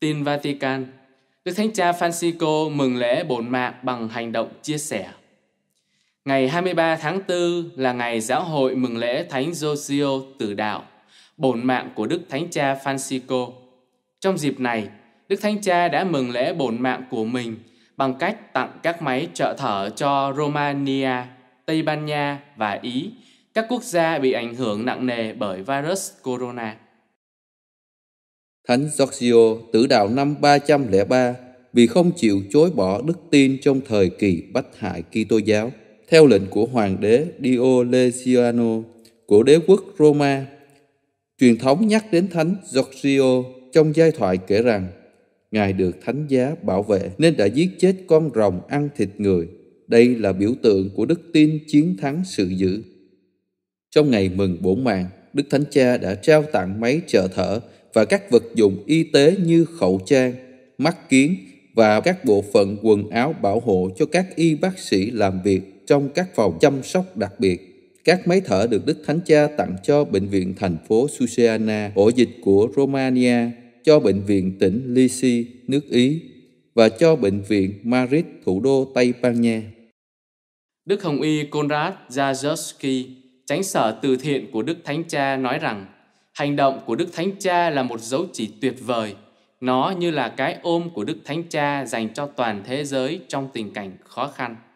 Tin Vatican Đức Thánh Cha Francisco mừng lễ bổn mạng bằng hành động chia sẻ. Ngày 23 tháng 4 là ngày giáo hội mừng lễ Thánh Giorgio Tử Đạo, bổn mạng của Đức Thánh Cha Francisco. Trong dịp này, Đức Thánh Cha đã mừng lễ bổn mạng của mình bằng cách tặng các máy trợ thở cho Romania, Tây Ban Nha và Ý, các quốc gia bị ảnh hưởng nặng nề bởi virus corona. Thánh Giorgio tử đạo năm 303 vì không chịu chối bỏ đức tin trong thời kỳ bách hại Kitô giáo. Theo lệnh của hoàng đế Diocletiano của đế quốc Roma, truyền thống nhắc đến Thánh Giorgio trong giai thoại kể rằng Ngài được thánh giá bảo vệ nên đã giết chết con rồng ăn thịt người. Đây là biểu tượng của đức tin chiến thắng sự dữ. Trong ngày mừng bổn mạng, Đức Thánh Cha đã trao tặng máy trợ thở và các vật dụng y tế như khẩu trang, mắt kiến và các bộ phận quần áo bảo hộ cho các y bác sĩ làm việc trong các phòng chăm sóc đặc biệt. Các máy thở được Đức Thánh Cha tặng cho Bệnh viện thành phố Susiana ổ dịch của Romania, cho Bệnh viện tỉnh Lisi, nước Ý và cho Bệnh viện Madrid, thủ đô Tây Ban Nha. Đức Hồng Y Konrad Jaworski, tránh sở từ thiện của Đức Thánh Cha nói rằng Hành động của Đức Thánh Cha là một dấu chỉ tuyệt vời. Nó như là cái ôm của Đức Thánh Cha dành cho toàn thế giới trong tình cảnh khó khăn.